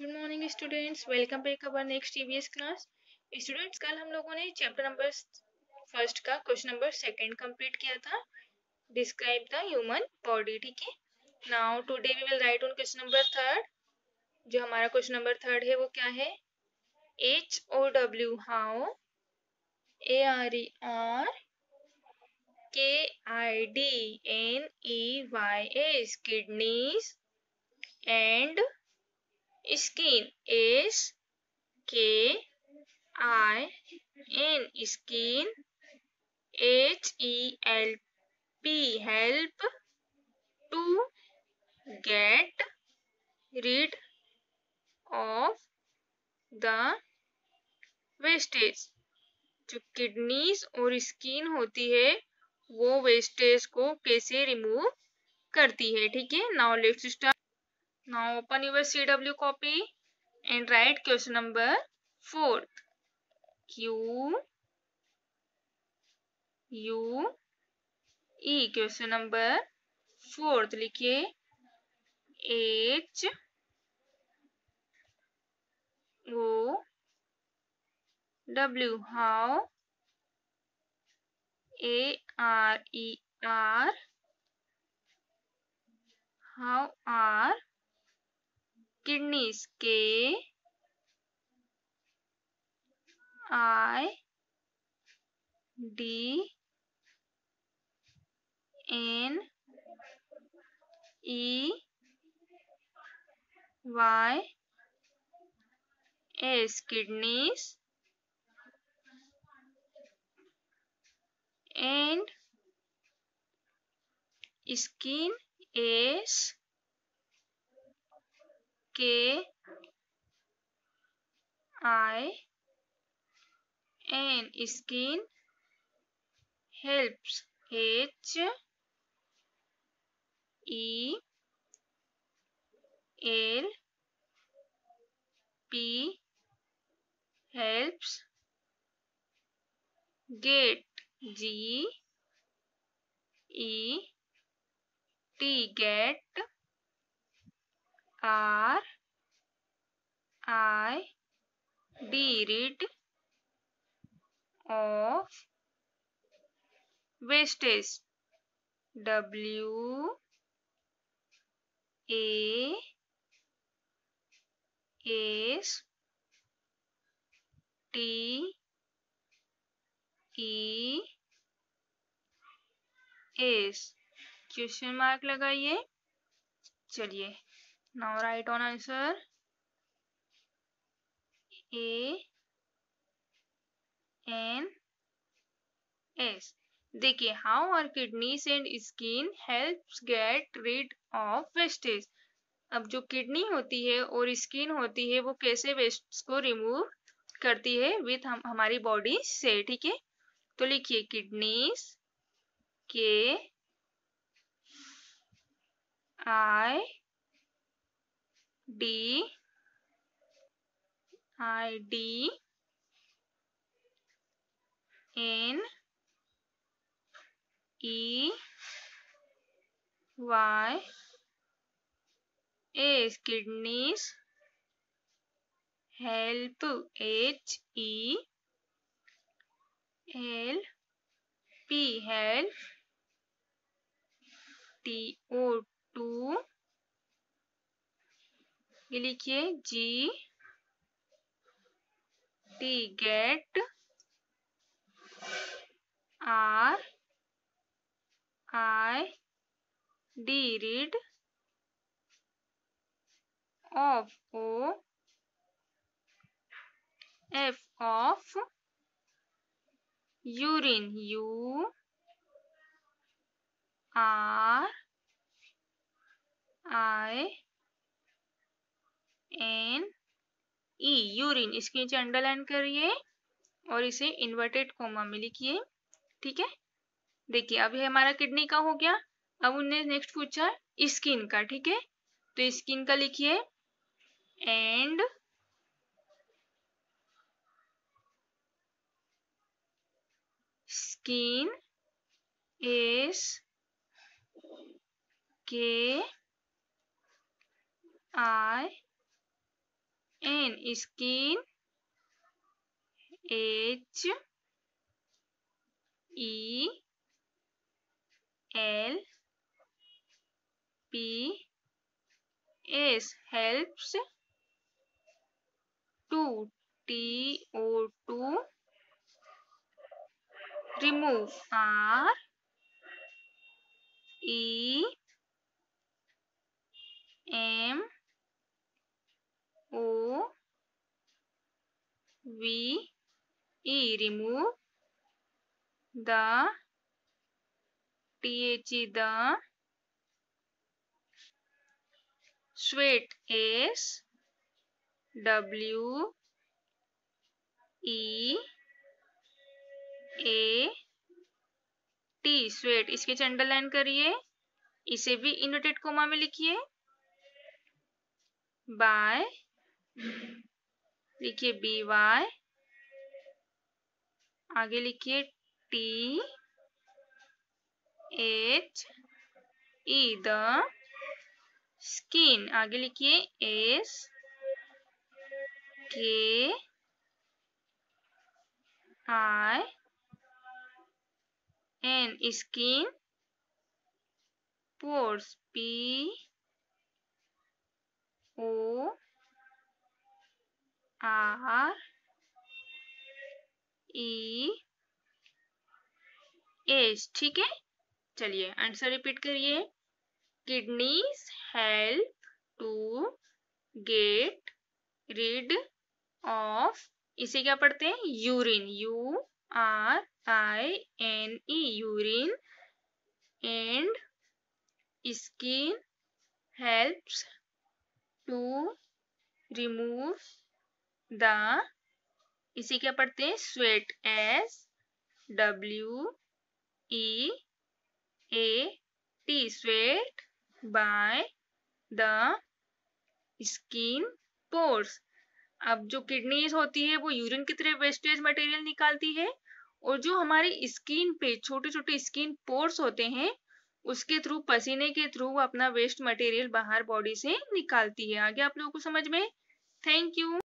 Good morning students welcome back our next TVS class students कल हम लोगों ने चैप्टर नंबर फर्स्ट का क्वेश्चन नंबर सेकंड कंप्लीट किया था डिस्क्राइब द ह्यूमन बॉडी ठीक है now today we will write on question number third जो हमारा क्वेश्चन नंबर थर्ड है वो क्या है H O W how A R E are K I D N E Y S kidneys and skin s k i n skin h e l p help to get rid of the wastage जो kidneys और skin होती है वो wastage को कैसे remove करती है ठीक है now let's start Now open your CW copy and write question number 4. Q U E question number 4 लिखिए H O W how A R E R how are kidneys k i d n e y s kidneys and skin is K I N skin helps H E L P helps get G E T get R I D rid of wastage W A S T E S question mark लगाइए चलिए now write on answer a n s देखिए how are kidneys and skin helps get rid of wastage अब जो kidney होती है और skin होती है वो कैसे वेस्ट को रिमूव करती है विथ हम हमारी बॉडी से ठीक है तो लिखिए kidneys K I D I D N E Y S kidneys help h e l p help t o 2 ये लिखिए G T get R I D rid of O F of urine U R I N E urine इसके नीचे underline करिए और इसे inverted coma में लिखिए ठीक है देखिए अभी हमारा किडनी का हो गया अब उनने नेक्स्ट पूछा स्किन का ठीक है तो स्किन का लिखिए and skin S K I N skin H E L P S helps to T O to remove R E remove the THE the sweat is W E A T sweat इसके line करिए इसे भी इनोटेड coma में लिखिए bye लिखिए B Y आगे लिखिए T H E the skin आगे लिखिए S K I N skin pores P O R E S e ठीक है चलिए आंसर रिपीट करिए kidneys help to get rid of इसे क्या पढ़ते हैं urine U R I N E urine and skin help to remove the इसी क्या पढ़ते हैं sweat S W E A T sweat by the skin pores अब जो किडनीज होती है वो यूरिन की तरह वेस्टेज मटेरियल निकालती है और जो हमारी स्किन पे छोटे छोटे स्किन पोर्स होते हैं उसके थ्रू पसीने के थ्रू अपना वेस्ट मटेरियल बाहर बॉडी से निकालती है आगे आप लोगों को समझ में थैंक यू